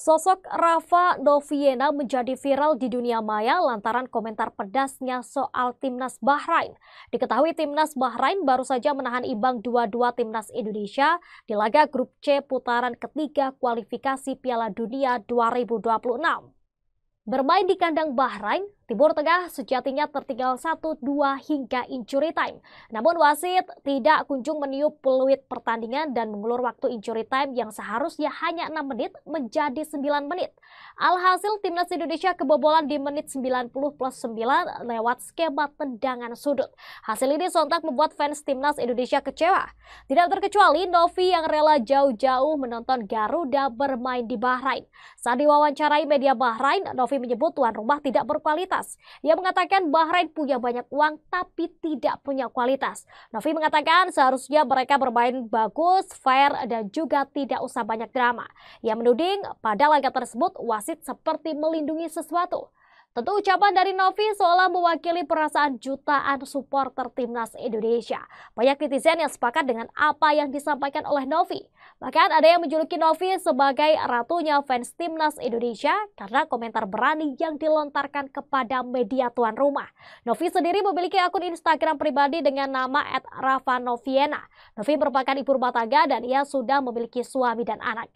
Sosok Rafa Noviena menjadi viral di dunia maya lantaran komentar pedasnya soal timnas Bahrain. Diketahui timnas Bahrain baru saja menahan imbang 2-2 timnas Indonesia di laga grup C putaran ketiga kualifikasi Piala Dunia 2026. Bermain di kandang Bahrain, Timur Tengah sejatinya tertinggal 1-2 hingga injury time. Namun wasit tidak kunjung meniup peluit pertandingan dan mengulur waktu injury time yang seharusnya hanya 6 menit menjadi 9 menit. Alhasil timnas Indonesia kebobolan di menit 90 plus 9 lewat skema tendangan sudut. Hasil ini sontak membuat fans timnas Indonesia kecewa. Tidak terkecuali Novi yang rela jauh-jauh menonton Garuda bermain di Bahrain. Saat diwawancarai media Bahrain, Novi menyebut tuan rumah tidak berkualitas ia mengatakan Bahrain punya banyak uang tapi tidak punya kualitas. Novi mengatakan seharusnya mereka bermain bagus, fair, dan juga tidak usah banyak drama. Ia menuding pada laga tersebut wasit seperti melindungi sesuatu. Tentu ucapan dari Novi seolah mewakili perasaan jutaan supporter timnas Indonesia. Banyak netizen yang sepakat dengan apa yang disampaikan oleh Novi. Bahkan ada yang menjuluki Novi sebagai ratunya fans timnas Indonesia karena komentar berani yang dilontarkan kepada media tuan rumah. Novi sendiri memiliki akun Instagram pribadi dengan nama @ravanoviena. Novi merupakan ibu rumah tangga dan ia sudah memiliki suami dan anak.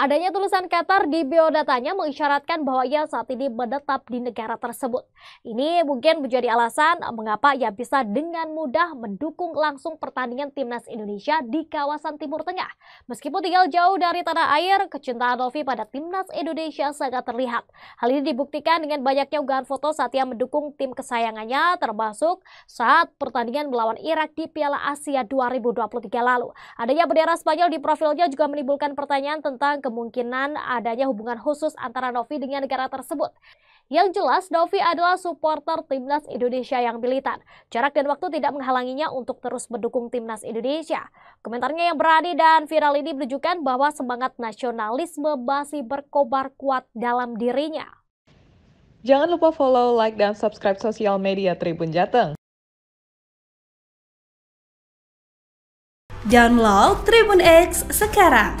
Adanya tulisan Qatar di biodatanya mengisyaratkan bahwa ia saat ini menetap di negara tersebut. Ini mungkin menjadi alasan mengapa ia bisa dengan mudah mendukung langsung pertandingan timnas Indonesia di kawasan Timur Tengah. Meskipun tinggal jauh dari tanah air, kecintaan Novi pada timnas Indonesia sangat terlihat. Hal ini dibuktikan dengan banyaknya unggahan foto saat ia mendukung tim kesayangannya, termasuk saat pertandingan melawan Irak di Piala Asia 2023 lalu. Adanya bendera Spanyol di profilnya juga menimbulkan pertanyaan tentang kemungkinan adanya hubungan khusus antara Novi dengan negara tersebut. Yang jelas, Novi adalah supporter timnas Indonesia yang militan. Jarak dan waktu tidak menghalanginya untuk terus mendukung timnas Indonesia. Komentarnya yang berani dan viral ini menunjukkan bahwa semangat nasionalisme masih berkobar kuat dalam dirinya. Jangan lupa follow, like, dan subscribe sosial media Tribun Jateng. Download Tribun X sekarang